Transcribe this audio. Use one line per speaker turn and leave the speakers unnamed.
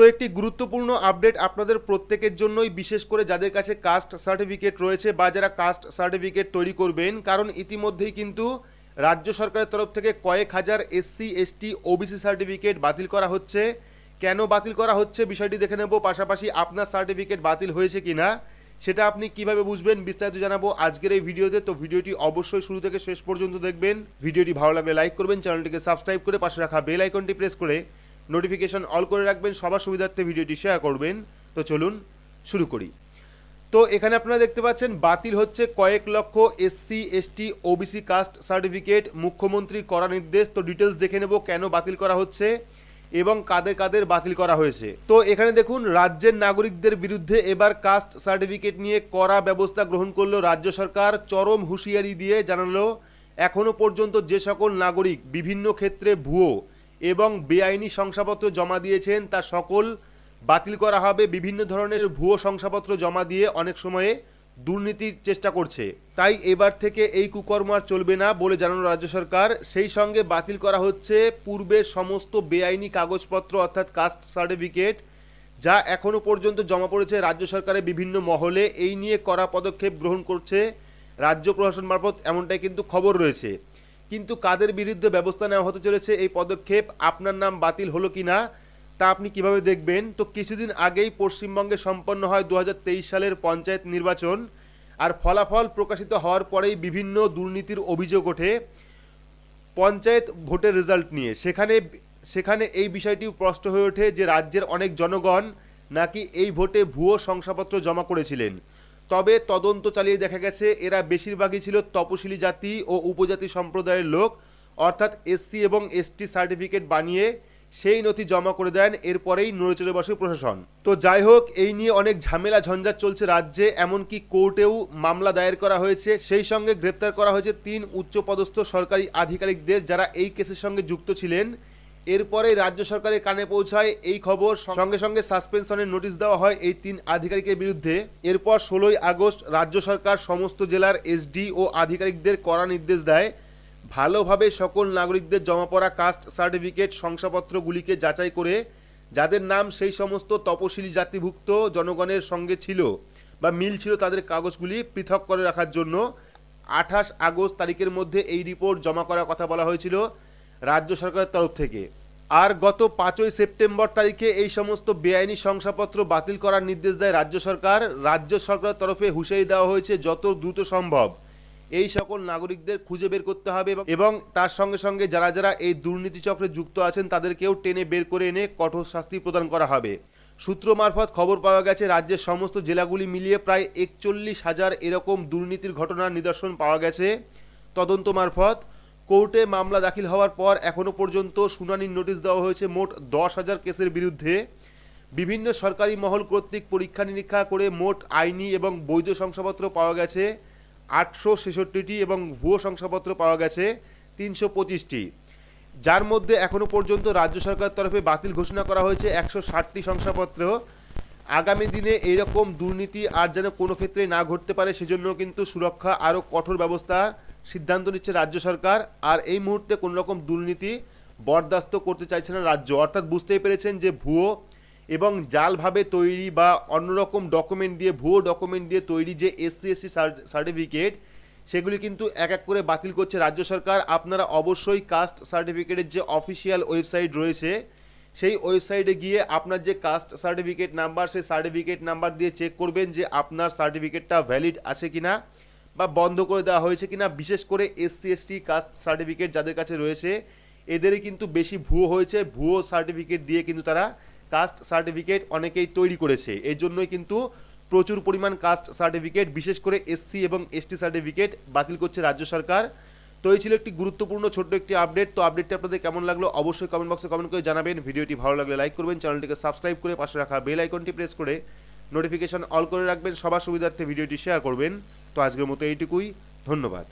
তো একটি গুরুত্বপূর্ণ আপডেট আপনাদের প্রত্যেকের জন্যই বিশেষ করে যাদের কাছে কাস্ট সার্টিফিকেট রয়েছে বা যারা কাস্ট সার্টিফিকেট তৈরি করবেন কারণ ইতিমধ্যেই কিন্তু রাজ্য সরকারের তরফ থেকে কয়েক হাজার এসসি এসটি ওবিসি সার্টিফিকেট বাতিল করা হচ্ছে কেন বাতিল করা হচ্ছে বিষয়টি দেখে নেব পাশাপাশি আপনার সার্টিফিকেট বাতিল হয়েছে কি না সেটা আপনি কিভাবে বুঝবেন বিস্তারিত জানাবো আজকের এই ভিডিওতে তো ভিডিওটি অবশ্যই শুরু থেকে শেষ পর্যন্ত দেখবেন ভিডিওটি ভালো লাগলে লাইক করবেন চ্যানেলটিকে সাবস্ক্রাইব করে পাশে রাখা বেল আইকনটি প্রেস করে নোটিফিকেশন অল করে রাখবেন সবার সুবিধার্থে ভিডিওটি শেয়ার করবেন তো চলুন শুরু করি তো এখানে আপনারা দেখতে পাচ্ছেন বাতিল হচ্ছে কয়েক লক্ষ SC ST OBC caste certificate মুখ্যমন্ত্রী করা নির্দেশ তো ডিটেলস দেখে নেব কেন বাতিল করা হচ্ছে এবং কাদের কাদের বাতিল করা হয়েছে তো এখানে দেখুন রাজ্যের নাগরিকদের বিরুদ্ধে এবার কাস্ট সার্টিফিকেট নিয়ে কড়া ব্যবস্থা গ্রহণ করলো রাজ্য সরকার চরম হুঁশিয়ারি দিয়ে জানালো এখনও পর্যন্ত যে সকল নাগরিক বিভিন্ন ক্ষেত্রে ভুয়ো এবং বেআইনি শংসাপত্র জমা দিয়েছেন তা সকল বাতিল করা হবে বিভিন্ন ধরনের ভুয়ো শংসাপত্র জমা দিয়ে অনেক সময়ে দুর্নীতির চেষ্টা করছে তাই এবার থেকে এই কুকর্ম আর চলবে না বলে জানানো রাজ্য সরকার সেই সঙ্গে বাতিল করা হচ্ছে পূর্বের সমস্ত বেআইনি কাগজপত্র অর্থাৎ কাস্ট সার্টিফিকেট যা এখনও পর্যন্ত জমা পড়েছে রাজ্য সরকারের বিভিন্ন মহলে এই নিয়ে করা পদক্ষেপ গ্রহণ করছে রাজ্য প্রশাসন মারফত এমনটাই কিন্তু খবর রয়েছে কিন্তু কাদের বিরুদ্ধে ব্যবস্থা নেওয়া হতে চলেছে এই পদক্ষেপ আপনার নাম বাতিল হলো কি না তা আপনি কিভাবে দেখবেন তো কিছুদিন আগেই পশ্চিমবঙ্গে সম্পন্ন হয় দু সালের পঞ্চায়েত নির্বাচন আর ফলাফল প্রকাশিত হওয়ার পরেই বিভিন্ন দুর্নীতির অভিযোগ ওঠে পঞ্চায়েত ভোটের রেজাল্ট নিয়ে সেখানে সেখানে এই বিষয়টিও স্পষ্ট হয়ে ওঠে যে রাজ্যের অনেক জনগণ নাকি এই ভোটে ভুয়ো শংসাপত্র জমা করেছিলেন তবে তদন্ত চালিয়ে দেখা গেছে এরা বেশিরভাগই ছিল তপশিলি জাতি ও উপজাতি সম্প্রদায়ের লোক অর্থাৎ এসসি এবং এসটি সার্টিফিকেট বানিয়ে সেই নথি জমা করে দেন এরপরেই নড়েচড়ে বসে প্রশাসন তো যাই হোক এই নিয়ে অনেক ঝামেলা ঝঞ্ঝাট চলছে রাজ্যে এমনকি কোর্টেও মামলা দায়ের করা হয়েছে সেই সঙ্গে গ্রেপ্তার করা হয়েছে তিন উচ্চপদস্থ সরকারি আধিকারিকদের যারা এই কেসের সঙ্গে যুক্ত ছিলেন এরপরে রাজ্য সরকারের কানে পৌঁছায় এই খবর সঙ্গে সঙ্গে সাসপেনশনের নোটিশ দেওয়া হয় এই তিন আধিকারিকের বিরুদ্ধে এরপর ষোলোই আগস্ট রাজ্য সরকার সমস্ত জেলার এসডি ও আধিকারিকদের কড়া নির্দেশ দেয় ভালোভাবে সকল নাগরিকদের জমা পড়া কাস্ট সার্টিফিকেট শংসাপত্রগুলিকে যাচাই করে যাদের নাম সেই সমস্ত তপশিলি জাতিভুক্ত জনগণের সঙ্গে ছিল বা মিল ছিল তাদের কাগজগুলি পৃথক করে রাখার জন্য আঠাশ আগস্ট তারিখের মধ্যে এই রিপোর্ট জমা করার কথা বলা হয়েছিল রাজ্য সরকারের তরফ থেকে আর গত পাঁচই সেপ্টেম্বর তারিখে এই সমস্ত বেআইনি শংসাপত্র বাতিল করার নির্দেশ দেয় রাজ্য সরকার রাজ্য সরকারের তরফে হুঁশিয়ারি দেওয়া হয়েছে যত দ্রুত সম্ভব এই সকল নাগরিকদের খুঁজে বের করতে হবে এবং তার সঙ্গে সঙ্গে যারা যারা এই দুর্নীতি চক্রে যুক্ত আছেন তাদেরকেও টেনে বের করে এনে কঠোর শাস্তি প্রদান করা হবে সূত্র মারফত খবর পাওয়া গেছে রাজ্যের সমস্ত জেলাগুলি মিলিয়ে প্রায় একচল্লিশ হাজার এরকম দুর্নীতির ঘটনার নিদর্শন পাওয়া গেছে তদন্ত মারফত কোর্টে মামলা দাখিল হওয়ার পর এখনও পর্যন্ত শুনানির নোটিশ দেওয়া হয়েছে মোট দশ হাজার কেসের বিরুদ্ধে বিভিন্ন সরকারি মহল কর্তৃক পরীক্ষা নিরীক্ষা করে মোট আইনি এবং বৈধ শংসাপত্র পাওয়া গেছে আটশো ছেষট্টিটি এবং ভুয়ো শংসাপত্র পাওয়া গেছে তিনশো পঁচিশটি যার মধ্যে এখনও পর্যন্ত রাজ্য সরকার তরফে বাতিল ঘোষণা করা হয়েছে একশো ষাটটি শংসাপত্র আগামী দিনে এরকম দুর্নীতি আর যেন কোনো ক্ষেত্রে না ঘটতে পারে সেজন্য কিন্তু সুরক্ষা আরও কঠোর ব্যবস্থা সিদ্ধান্ত নিচ্ছে রাজ্য সরকার আর এই মুহূর্তে কোন রকম দুর্নীতি বরদাস্ত করতে চাইছে না রাজ্য অর্থাৎ বুঝতেই পেরেছেন যে ভুয়ো এবং জালভাবে তৈরি বা অন্যরকম ডকুমেন্ট দিয়ে ভুয়ো ডকুমেন্ট দিয়ে তৈরি যে এসসি এসসি সার্টিফিকেট সেগুলি কিন্তু এক এক করে বাতিল করছে রাজ্য সরকার আপনারা অবশ্যই কাস্ট সার্টিফিকেটের যে অফিসিয়াল ওয়েবসাইট রয়েছে সেই ওয়েবসাইটে গিয়ে আপনার যে কাস্ট সার্টিফিকেট নাম্বার সেই সার্টিফিকেট নাম্বার দিয়ে চেক করবেন যে আপনার সার্টিফিকেটটা ভ্যালিড আছে কি না বা বন্ধ করে দেওয়া হয়েছে কিনা বিশেষ করে এসসি এসটি কাস্ট সার্টিফিকেট যাদের কাছে রয়েছে এদেরই কিন্তু বেশি ভুয়ো হয়েছে ভুয়ো সার্টিফিকেট দিয়ে কিন্তু তারা কাস্ট সার্টিফিকেট অনেকেই তৈরি করেছে এর জন্যই কিন্তু প্রচুর পরিমাণ কাস্ট সার্টিফিকেট বিশেষ করে এসসি এবং এসটি সার্টিফিকেট বাতিল করছে রাজ্য সরকার তো এই ছিল একটি গুরুত্বপূর্ণ ছোট্ট একটি আপডেট তো আপডেটটি আপনাদের কেমন লাগলো অবশ্যই কমেন্ট বক্সে কমেন্ট করে জানাবেন ভিডিওটি ভালো লাগলে লাইক করবেন চ্যানেলটিকে সাবস্ক্রাইব করে পাশে রাখা বেল আইকনটি প্রেস করে নোটিফিকেশন অল করে রাখবেন সবার সুবিধার্থে ভিডিওটি শেয়ার করবেন তো আজকের মতো এইটুকুই ধন্যবাদ